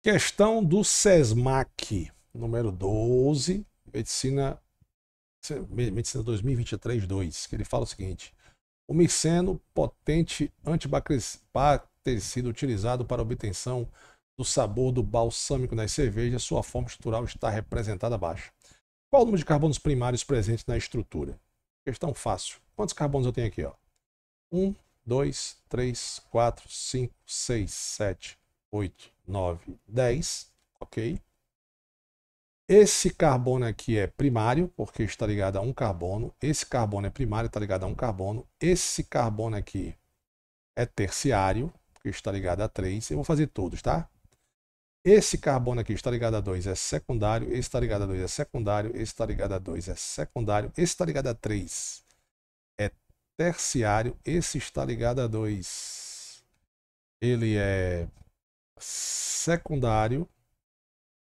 Questão do SESMAC, número 12, Medicina, Medicina 2023-2, que ele fala o seguinte: o miceno, potente antibactericida utilizado para obtenção do sabor do balsâmico nas cervejas, sua forma estrutural está representada abaixo. Qual o número de carbonos primários presentes na estrutura? Questão fácil. Quantos carbonos eu tenho aqui? Ó? 1, 2, 3, 4, 5, 6, 7, 8, 9, 10, ok? Esse carbono aqui é primário, porque está ligado a um carbono. Esse carbono é primário, está ligado a um carbono. Esse carbono aqui é terciário, porque está ligado a 3. Eu vou fazer todos, tá? Esse carbono aqui está ligado a 2, é secundário. Esse está ligado a 2, é secundário. Esse está ligado a 2, é secundário. Esse está ligado a 3, é terciário. Esse está ligado a 2, ele é secundário,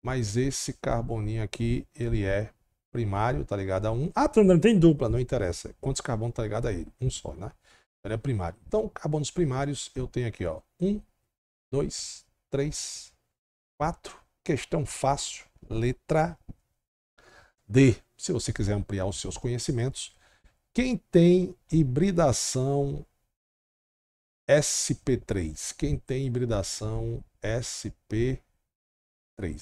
mas esse carboninho aqui, ele é primário, tá ligado a um. Ah, tem dupla, não interessa. Quantos carbonos tá ligado a ele? Um só, né? Ele é primário. Então, carbonos primários eu tenho aqui, ó. Um, dois, três, quatro. Questão fácil, letra D. Se você quiser ampliar os seus conhecimentos, quem tem hibridação SP3. Quem tem hibridação SP3?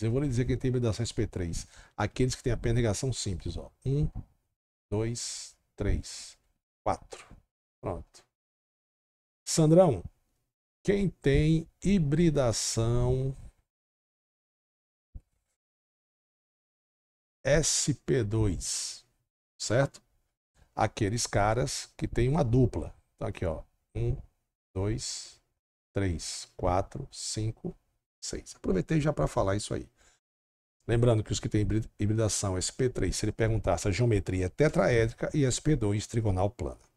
Eu vou lhe dizer quem tem hibridação SP3. Aqueles que têm apenas negação simples. Ó. 1, 2, 3, 4. Pronto. Sandrão, quem tem hibridação SP2, certo? Aqueles caras que têm uma dupla. Então aqui, ó. 1, 2, 3, 4, 5, 6. Aproveitei já para falar isso aí. Lembrando que os que têm hibridação SP3, se ele perguntar se a geometria é tetraédrica e SP2 trigonal plana.